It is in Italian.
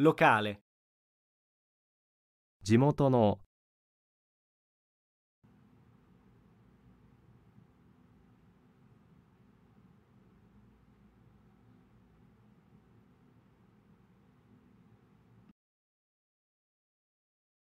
locale. 地元の